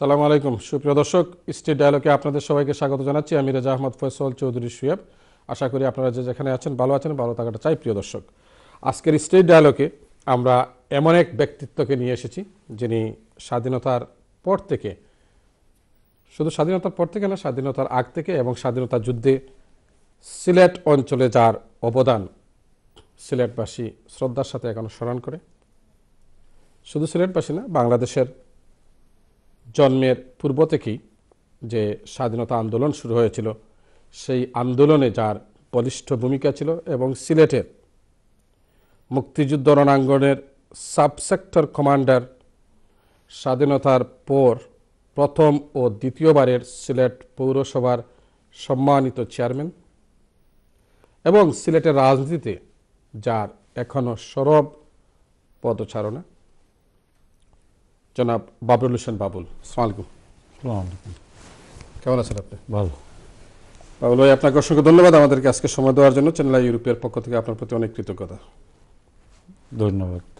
সালাম আলাইকুম সুপ্রিয় দর্শক স্টেট ডায়ালগে আপনাদের সবাইকে স্বাগত জানাচ্ছি আমি রাজা আহমদ ফয়সল চৌধুরী সুয়েব আশা করি আপনারা যে যেখানে আছেন ভালো আছেন ভালো থাকাটা চাই প্রিয় দর্শক আজকের স্টেট ডায়লগে আমরা এমন এক ব্যক্তিত্বকে নিয়ে এসেছি যিনি স্বাধীনতার পর থেকে শুধু স্বাধীনতার পর থেকে না স্বাধীনতার আগ থেকে এবং স্বাধীনতা যুদ্ধে সিলেট অঞ্চলে যার অবদান সিলেটবাসী শ্রদ্ধার সাথে এখনও স্মরণ করে শুধু সিলেটবাসী না বাংলাদেশের জন্মের পূর্ব থেকেই যে স্বাধীনতা আন্দোলন শুরু হয়েছিল সেই আন্দোলনে যার বলিষ্ঠ ভূমিকা ছিল এবং সিলেটের মুক্তিযুদ্ধ রণাঙ্গনের সাবসেক্টর কমান্ডার স্বাধীনতার পর প্রথম ও দ্বিতীয়বারের সিলেট পৌরসভার সম্মানিত চেয়ারম্যান এবং সিলেটের রাজনীতিতে যার এখনও সরব পদচারণা জনাব বাবরুল হোসেন বাবুল সালামালাইকুম কেমন আছেন আপনি ভালো বাবুল ভাই আপনাকে অসংখ্য ধন্যবাদ আমাদেরকে আজকে সময় দেওয়ার জন্য চ্যানেল ইউরোপের পক্ষ থেকে আপনার প্রতি অনেক কৃতজ্ঞতা ধন্যবাদ